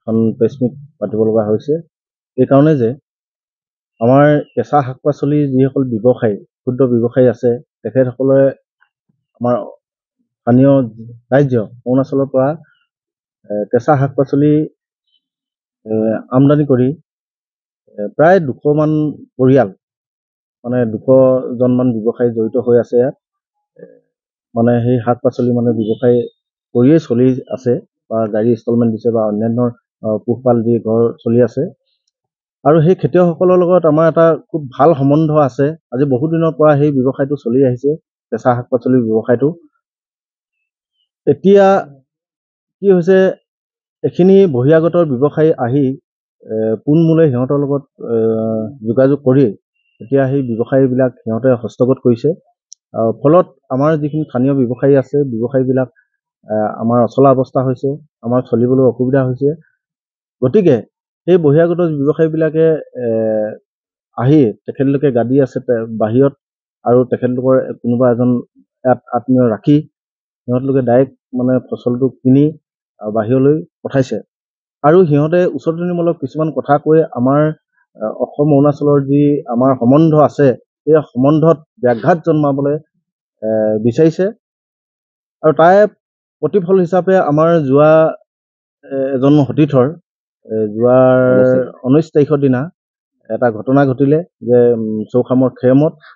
এখন press meat পাতিব লগা হৈছে এইকাৰণে যে আমাৰ কেঁচা শাক পাচলি যিসকল ব্যৱসায়ী ক্ষুদ্ৰ ব্যৱসায়ী আছে তেখেতসকলে আমাৰ স্থানীয় ৰাজ্য অৰুণাচলৰ পৰা কেঁচা শাক পাচলি আমদানি কৰি প্ৰায় দুশমান পৰিয়াল মানে দুশজনমান ব্যৱসায়ী জড়িত হৈ আছে ইয়াত মানে সেই শাক পাচলি মানে ব্যৱসায় কৰিয়েই চলি আছে বা গাড়ী ইনষ্টলমেণ্ট দিছে বা অন্যান্য পোহপাল দি ঘৰ চলি আছে আৰু সেই খেতিয়কসকলৰ লগত আমাৰ এটা খুব ভাল সম্বন্ধ আছে আজি বহু দিনৰ পৰা সেই ব্যৱসায়টো চলি আহিছে কেঁচা শাক পাচলিৰ ব্যৱসায়টো এতিয়া কি হৈছে এইখিনি বহিৰাগতৰ ব্যৱসায়ী আহি পোনমূলে সিহঁতৰ লগত যোগাযোগ কৰি এতিয়া সেই ব্যৱসায়ীবিলাক সিহঁতে হস্তগত কৰিছে ফলত আমাৰ যিখিনি স্থানীয় ব্যৱসায়ী আছে ব্যৱসায়ীবিলাক আমাৰ অচলা অৱস্থা হৈছে আমাৰ চলিবলৈ অসুবিধা হৈছে গতিকে সেই বহিৰাগত ব্যৱসায়ীবিলাকে আহি তেখেতলোকে গাদী আছে বাহিৰত আৰু তেখেতলোকৰ কোনোবা এজন আত্মীয় ৰাখি সিহঁতলোকে ডাইৰেক্ট মানে ফচলটো কিনি বাহিৰলৈ পঠাইছে আৰু সিহঁতে উচতনিমূলক কিছুমান কথা কৈ আমাৰ অসম অৰুণাচলৰ যি আমাৰ সম্বন্ধ আছে সেই সম্বন্ধত ব্যাঘাত জন্মাবলৈ বিচাৰিছে আৰু তাৰে প্ৰতিফল হিচাপে আমাৰ যোৱা এজন সতীৰ্থৰ যোৱাৰ ঊনৈছ তাৰিখৰ দিনা এটা ঘটনা ঘটিলে যে চৌখামৰ খেৰমত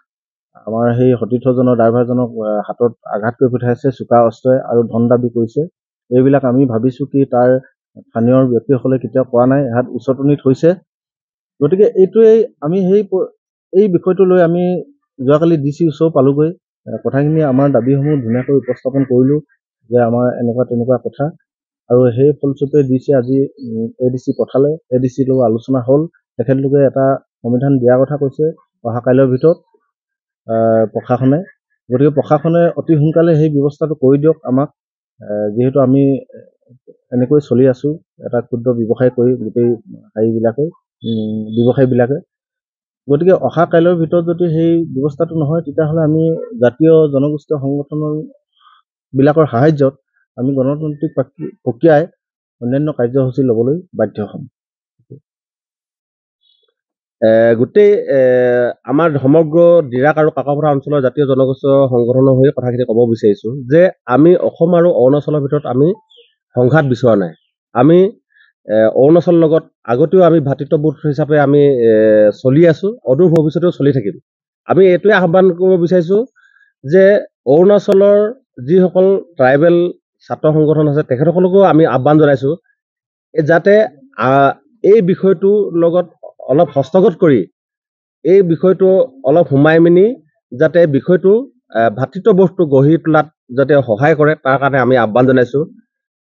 আমাৰ সেই সতীৰ্থজনৰ ড্ৰাইভাৰজনক হাতত আঘাত কৰি পঠাইছে চোকা অস্ত্ৰই আৰু ধন দাবী কৰিছে এইবিলাক আমি ভাবিছোঁ কি তাৰ স্থানীয় ব্যক্তিসকলে কেতিয়াও কোৱা নাই হাত উচতনিত হৈছে গতিকে এইটোৱেই আমি সেই এই বিষয়টো লৈ আমি যোৱাকালি ডি চি ওচৰ পালোঁগৈ কথাখিনি আমাৰ দাবীসমূহ ধুনীয়াকৈ উপস্থাপন কৰিলোঁ যে আমাৰ এনেকুৱা তেনেকুৱা কথা আৰু সেই ফলস্বৰূপে দিছে আজি এ ডি চি পঠালে এ ডি চিৰ লগত আলোচনা হ'ল তেখেতলোকে এটা সমিধান দিয়াৰ কথা কৈছে অহা কাইলৈৰ ভিতৰত প্ৰশাসনে গতিকে প্ৰশাসনে অতি সোনকালে সেই ব্যৱস্থাটো কৰি দিয়ক আমাক যিহেতু আমি এনেকৈ চলি আছোঁ এটা ক্ষুদ্ৰ ব্যৱসায় কৰি গোটেই হেৰিবিলাকে ব্যৱসায়বিলাকে গতিকে অহা কাইলৈৰ ভিতৰত যদি সেই ব্যৱস্থাটো নহয় তেতিয়াহ'লে আমি জাতীয় জনগোষ্ঠীয় সংগঠনৰ বিলাকৰ সাহাৰ্যত আমি গণতান্ত্ৰিক প্ৰক্ৰিয়াই অন্যান্য কাৰ্যসূচী ল'বলৈ বাধ্য হ'ম গোটেই আমাৰ সমগ্ৰ ডিৰাক আৰু কাকপথাৰ অঞ্চলৰ জাতীয় জনগোষ্ঠীয় সংগঠনৰ হৈ কথাখিনি ক'ব বিচাৰিছোঁ যে আমি অসম আৰু অৰুণাচলৰ ভিতৰত আমি সংঘাত বিচৰা নাই আমি অৰুণাচলৰ লগত আগতেও আমি ভাতৃত্ববোধ হিচাপে আমি চলি আছোঁ অদূৰ ভৱিষ্যতেও চলি থাকিম আমি এইটোৱে আহ্বান কৰিব বিচাৰিছোঁ যে অৰুণাচলৰ যিসকল ট্ৰাইবেল ছাত্ৰ সংগঠন আছে তেখেতসকলকো আমি আহ্বান জনাইছোঁ যাতে এই বিষয়টোৰ লগত অলপ হস্তগত কৰি এই বিষয়টো অলপ সোমাই মেলি যাতে বিষয়টো ভাতৃত্ববোধটো গঢ়ি তোলাত যাতে সহায় কৰে তাৰ কাৰণে আমি আহ্বান জনাইছোঁ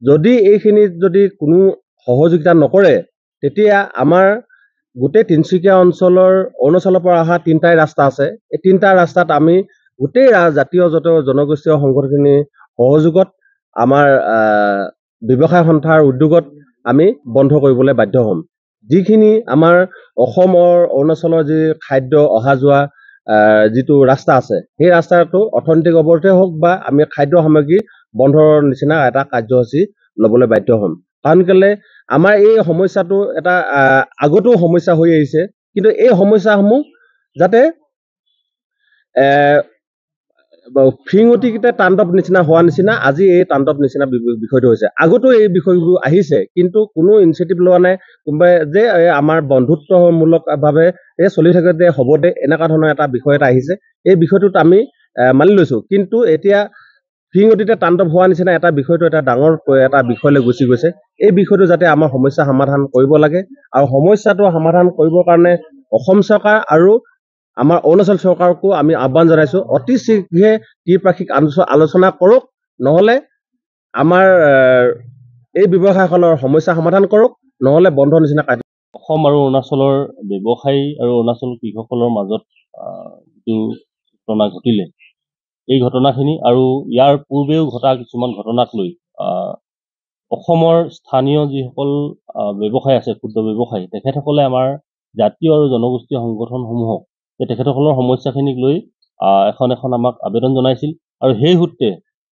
যদি এইখিনি যদি কোনো সহযোগিতা নকৰে তেতিয়া আমাৰ গোটেই তিনিচুকীয়া অঞ্চলৰ অৰুণাচলৰ পৰা অহা তিনিটাই ৰাস্তা আছে এই তিনিটা ৰাস্তাত আমি গোটেই জাতীয় জনগোষ্ঠীয় সংগঠনখিনি সহযোগত আমাৰ ব্যৱসায় সন্থাৰ উদ্যোগত আমি বন্ধ কৰিবলৈ বাধ্য হ'ম যিখিনি আমাৰ অসমৰ অৰুণাচলৰ যি খাদ্য অহা যোৱা যিটো ৰাস্তা আছে সেই ৰাস্তাটো অৰ্থনৈতিক অৱস্থাতে হওক বা আমি খাদ্য সামগ্ৰী বন্ধৰ নিচিনা এটা কাৰ্যসূচী ল'বলৈ বাধ্য হ'ম কাৰণ কেলে আমাৰ এই সমস্যাটো এটা আগতেও সমস্যা হৈ আহিছে কিন্তু এই সমস্যাসমূহ যাতে ফিৰিঙতিকেইটা তাণ্ডৱ নিচিনা হোৱা নিচিনা আজি এই তাণ্ডৱ নিচিনা বিষয়টো হৈছে আগতো এই বিষয়বোৰ আহিছে কিন্তু কোনো ইনিচিয়েটিভ লোৱা নাই কোনোবাই যে আমাৰ বন্ধুত্বমূলকভাৱে এই চলি থাকে যে হ'ব দে এনেকুৱা ধৰণৰ এটা বিষয় এটা আহিছে এই বিষয়টোত আমি মানি লৈছোঁ কিন্তু এতিয়া ফিৰিঙতিতে তাণ্ডৱ হোৱা নিচিনা এটা বিষয়টো এটা ডাঙৰ এটা বিষয়লৈ গুচি গৈছে এই বিষয়টো যাতে আমাৰ সমস্যা সমাধান কৰিব লাগে আৰু সমস্যাটো সমাধান কৰিবৰ কাৰণে অসম চৰকাৰ আৰু আমাৰ অৰুণাচল চৰকাৰকো আমি আহ্বান জনাইছো অতি শীঘ্ৰে ত্ৰিপাক্ষিক আলোচনা আলোচনা কৰক নহলে আমাৰ এই ব্যৱসায়খনৰ সমস্যা সমাধান কৰক নহলে বন্ধ নিচিনা কাটি অসম আৰু অৰুণাচলৰ ব্যৱসায়ী আৰু অৰুণাচল কৃষকসকলৰ মাজত যিটো ঘটনা ঘটিলে এই ঘটনাখিনি আৰু ইয়াৰ পূৰ্বেও ঘটা কিছুমান ঘটনাক লৈ অসমৰ স্থানীয় যিসকল ব্যৱসায় আছে ক্ষুদ্ৰ ব্যৱসায়ী তেখেতসকলে আমাৰ জাতীয় আৰু জনগোষ্ঠীয় সংগঠনসমূহক যে তেখেতসকলৰ সমস্যাখিনিক লৈ এখন এখন আমাক আবেদন জনাইছিল আৰু সেই সূত্ৰে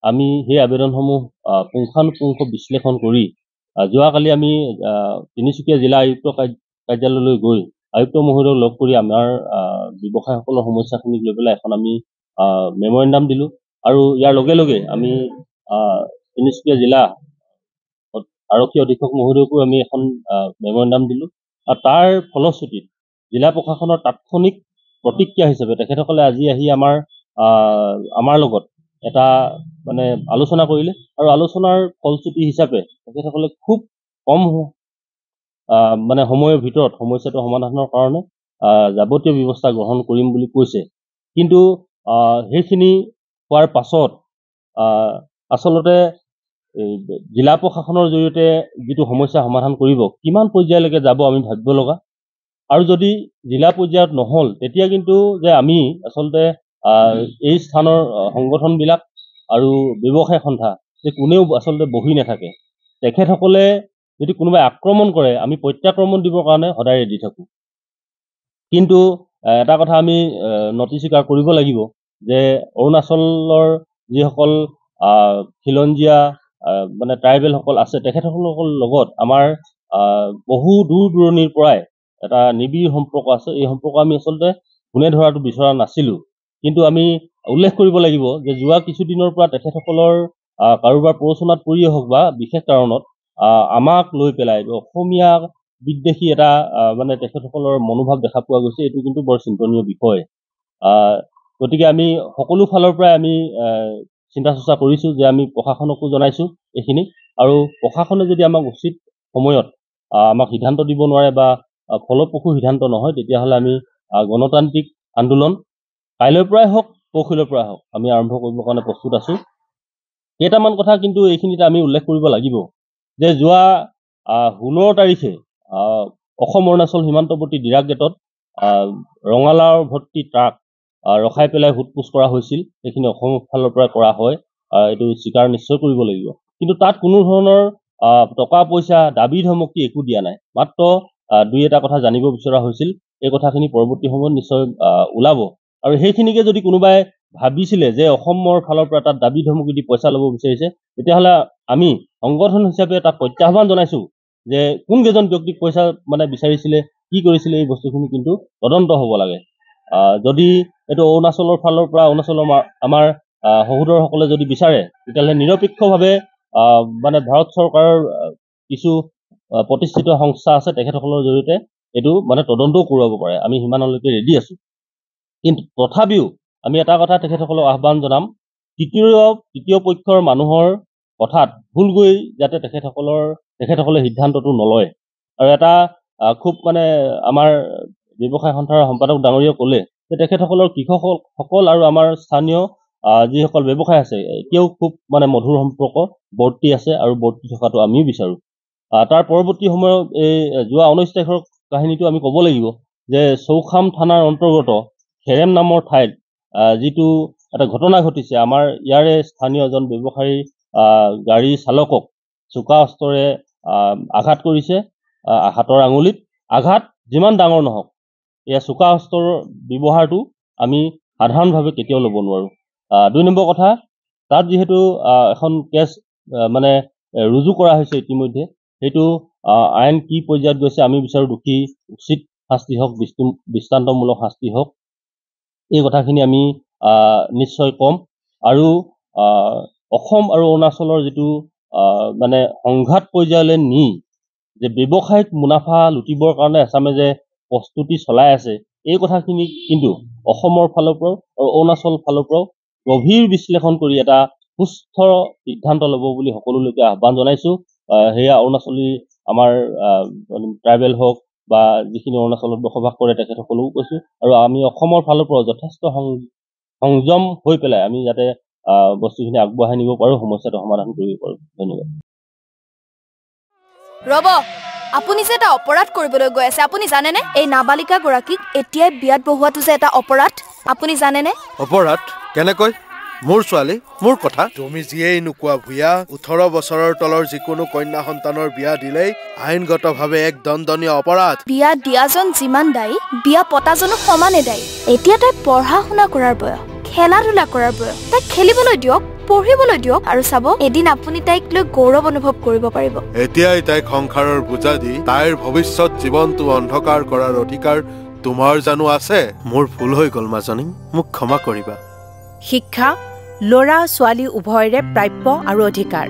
আমি সেই আবেদনসমূহ পুংখানুপুংখ বিশ্লেষণ কৰি যোৱাকালি আমি তিনিচুকীয়া জিলা আয়ুক্ত কাৰ্যালয়লৈ গৈ আয়ুক্ত মহোদয়ক লগ কৰি আমাৰ ব্যৱসায়ীসকলৰ সমস্যাখিনিক লৈ পেলাই এখন আমি মেমৰেণ্ডাম দিলোঁ আৰু ইয়াৰ লগে লগে আমি তিনিচুকীয়া জিলা আৰক্ষী অধীক্ষক মহোদয়কো আমি এখন মেমৰেণ্ডাম দিলোঁ আৰু তাৰ ফলশ্ৰুতিত জিলা প্ৰশাসনৰ তাৎক্ষণিক প্ৰতিক্ৰিয়া হিচাপে তেখেতসকলে আজি আহি আমাৰ আমাৰ লগত এটা মানে আলোচনা কৰিলে আৰু আলোচনাৰ ফলশ্ৰুতি হিচাপে তেখেতসকলে খুব কম মানে সময়ৰ ভিতৰত সমস্যাটো সমাধানৰ কাৰণে যাৱতীয় ব্যৱস্থা গ্ৰহণ কৰিম বুলি কৈছে কিন্তু সেইখিনি হোৱাৰ পাছত আচলতে জিলা প্ৰশাসনৰ জৰিয়তে যিটো সমস্যা সমাধান কৰিব কিমান পৰ্যায়লৈকে যাব আমি ভাবিব লগা আৰু যদি জিলা পৰ্যায়ত নহ'ল তেতিয়া কিন্তু যে আমি আচলতে এই স্থানৰ সংগঠনবিলাক আৰু ব্যৱসায় সন্থা যে কোনেও আচলতে বহি নাথাকে তেখেতসকলে যদি কোনোবাই আক্ৰমণ কৰে আমি প্ৰত্যাক্ৰমণ দিবৰ কাৰণে সদায় ৰেডি থাকোঁ কিন্তু এটা কথা আমি নটি স্বীকাৰ কৰিব লাগিব যে অৰুণাচলৰ যিসকল খিলঞ্জীয়া মানে ট্ৰাইবেলসকল আছে তেখেতসকলৰ লগত আমাৰ বহু দূৰ দূৰণিৰ পৰাই এটা নিবিড় সম্পৰ্ক আছে এই সম্পৰ্ক আমি আচলতে পোনে ধৰাটো বিচৰা নাছিলোঁ কিন্তু আমি উল্লেখ কৰিব লাগিব যে যোৱা কিছুদিনৰ পৰা তেখেতসকলৰ কাৰোবাৰ প্ৰৰোচনাত পৰিয়ে হওক বা বিশেষ কাৰণত আমাক লৈ পেলাই অসমীয়া বিদ্বেষী এটা মানে তেখেতসকলৰ মনোভাৱ দেখা পোৱা গৈছে এইটো কিন্তু বৰ চিন্তনীয় বিষয় গতিকে আমি সকলো ফালৰ পৰাই আমি চিন্তা চৰ্চা কৰিছোঁ যে আমি প্ৰশাসনকো জনাইছোঁ এইখিনি আৰু প্ৰশাসনে যদি আমাক উচিত সময়ত আমাক সিদ্ধান্ত দিব নোৱাৰে বা ফলপ্ৰসু সিদ্ধান্ত নহয় তেতিয়াহ'লে আমি গণতান্ত্ৰিক আন্দোলন কাইলৈৰ পৰাই হওক পৰশিলৰ পৰাই হওক আমি আৰম্ভ কৰিবৰ কাৰণে প্ৰস্তুত আছোঁ কেইটামান কথা কিন্তু এইখিনিতে আমি উল্লেখ কৰিব লাগিব যে যোৱা ষোল্ল তাৰিখে অসম অৰুণাচল সীমান্তৱৰ্তী ডিৰা গেটত ৰঙালাও ভৰ্তি ট্ৰাক ৰখাই পেলাই সোধ পোছ কৰা হৈছিল সেইখিনি অসম ফালৰ পৰা কৰা হয় এইটো স্বীকাৰ নিশ্চয় কৰিব লাগিব কিন্তু তাত কোনো ধৰণৰ টকা পইচা দাবী ধমকি একো দিয়া নাই মাত্ৰ দুই এটা কথা জানিব বিচৰা হৈছিল এই কথাখিনি পৰৱৰ্তী সময়ত নিশ্চয় ওলাব আৰু সেইখিনিকে যদি কোনোবাই ভাবিছিলে যে অসমৰ ফালৰ পৰা তাত দাবী ধমকি দি পইচা ল'ব বিচাৰিছে তেতিয়াহ'লে আমি সংগঠন হিচাপে তাক প্ৰত্যাহ্বান জনাইছোঁ যে কোনকেইজন ব্যক্তিক পইচা মানে বিচাৰিছিলে কি কৰিছিলে এই বস্তুখিনি কিন্তু তদন্ত হ'ব লাগে যদি এইটো অৰুণাচলৰ ফালৰ পৰা অৰুণাচলৰ আমাৰ সহোদৰসকলে যদি বিচাৰে তেতিয়াহ'লে নিৰপেক্ষভাৱে মানে ভাৰত চৰকাৰৰ কিছু প্ৰতিষ্ঠিত সংস্থা আছে তেখেতসকলৰ জৰিয়তে এইটো মানে তদন্তও কৰোৱাব পাৰে আমি সিমানলৈকে ৰেডি আছোঁ কিন্তু তথাপিও আমি এটা কথা তেখেতসকলক আহ্বান জনাম তৃতীয় তৃতীয় পক্ষৰ মানুহৰ কথাত ভুল গৈ যাতে তেখেতসকলৰ তেখেতসকলে সিদ্ধান্তটো নলয় আৰু এটা খুব মানে আমাৰ ব্যৱসায় সন্থাৰ সম্পাদক ডাঙৰীয়ে ক'লে যে তেখেতসকলৰ কৃষকসকল আৰু আমাৰ স্থানীয় যিসকল ব্যৱসায় আছে এতিয়াও খুব মানে মধুৰ সম্পৰ্ক বৰ্তি আছে আৰু বৰ্তি থকাটো আমিও বিচাৰোঁ তাৰ পৰৱৰ্তী সময়ত এই যোৱা ঊনৈছ তাৰিখৰ কাহিনীটো আমি ক'ব লাগিব যে চৌখাম থানাৰ অন্তৰ্গত খেৰেম নামৰ ঠাইত যিটো এটা ঘটনা ঘটিছে আমাৰ ইয়াৰে স্থানীয় এজন ব্যৱসায়ী গাড়ী চালকক চোকা অস্ত্ৰৰে আঘাত কৰিছে হাতৰ আঙুলিত আঘাত যিমান ডাঙৰ নহওক এয়া চোকা অস্ত্ৰৰ ব্যৱহাৰটো আমি সাধাৰণভাৱে কেতিয়াও ল'ব নোৱাৰোঁ দুই নম্বৰ কথা তাত যিহেতু এখন কেছ মানে ৰুজু কৰা হৈছে ইতিমধ্যে সেইটো আইন কি পৰ্যায়ত গৈছে আমি বিচাৰোঁ দোষী উচিত শাস্তি হওক দৃষ্টান্তমূলক শাস্তি হওক এই কথাখিনি আমি নিশ্চয় ক'ম আৰু অসম আৰু অৰুণাচলৰ যিটো মানে সংঘাত পৰ্যায়লৈ নি যে ব্যৱসায়িক মুনাফা লুটিবৰ কাৰণে এচামে যে প্ৰস্তুতি চলাই আছে এই কথাখিনি কিন্তু অসমৰ ফালৰ পৰাও আৰু অৰুণাচল ফালৰ পৰাও গভীৰ বিশ্লেষণ কৰি এটা সুস্থ সিদ্ধান্ত ল'ব বুলি সকলোলৈকে আহ্বান জনাইছোঁ সেয়া অৰুণাচলী আমাৰ ট্ৰাইবেল হওক বা যিখিনি অৰুণাচলত বসবাস কৰে তেখেতসকলেও কৈছোঁ আৰু আমি অসমৰ ফালৰ পৰা যথেষ্ট সংযম হৈ পেলাই আমি যাতে বস্তুখিনি আগবঢ়াই নিব পাৰোঁ সমস্যাটো সমাধান কৰিব পাৰোঁ ধন্যবাদ ৰব আপুনি যে এটা অপৰাধ কৰিবলৈ গৈ আছে আপুনি জানেনে এই নাবালিকাগৰাকীক এতিয়াই বিয়াত বহুৱাটো যে এটা অপৰাধ আপুনি জানেনে অপৰাধ কেনেকৈ মোৰ ছোৱালী মোৰ কথা তুমি যিয়েই নোকোৱা ভূঞা ওঠৰ বছৰৰ তলৰ যিকোনো কন্যা সন্তানৰ বিয়া দিলেই আইনগত ভাৱে এক দণ্ডনীয় অপৰাধ বিয়া দিয়াজন যিমান দায়ী বিয়া পতাজনো সমানে দায়ী এতিয়া তাই পঢ়া শুনা কৰাৰ বয়স খেলা ধূলা কৰাৰ বয়স তাইক খেলিবলৈ দিয়ক পঢ়িবলৈ দিয়ক আৰু চাব এদিন আপুনি তাইক লৈ গৌৰৱ অনুভৱ কৰিব পাৰিব এতিয়াই তাইক সংসাৰৰ বুজা দি তাইৰ ভৱিষ্যত জীৱনটো অন্ধকাৰ কৰাৰ অধিকাৰ তোমাৰ জানো আছে মোৰ ভুল হৈ গল মাজনী মোক ক্ষমা কৰিবা শিক্ষা ল'ৰা ছোৱালী উভয়ৰে প্ৰাপ্য আৰু অধিকাৰ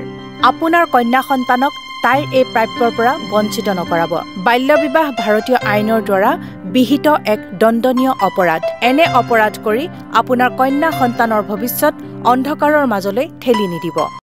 আপোনাৰ কন্যা সন্তানক তাইৰ এই প্ৰাপ্যৰ পৰা বঞ্চিত নকৰাব বাল্যবিবাহ ভাৰতীয় আইনৰ দ্বাৰা বিহিত এক দণ্ডনীয় অপৰাধ এনে অপৰাধ কৰি আপোনাৰ কন্যা সন্তানৰ ভৱিষ্যত অন্ধকাৰৰ মাজলৈ ঠেলি নিদিব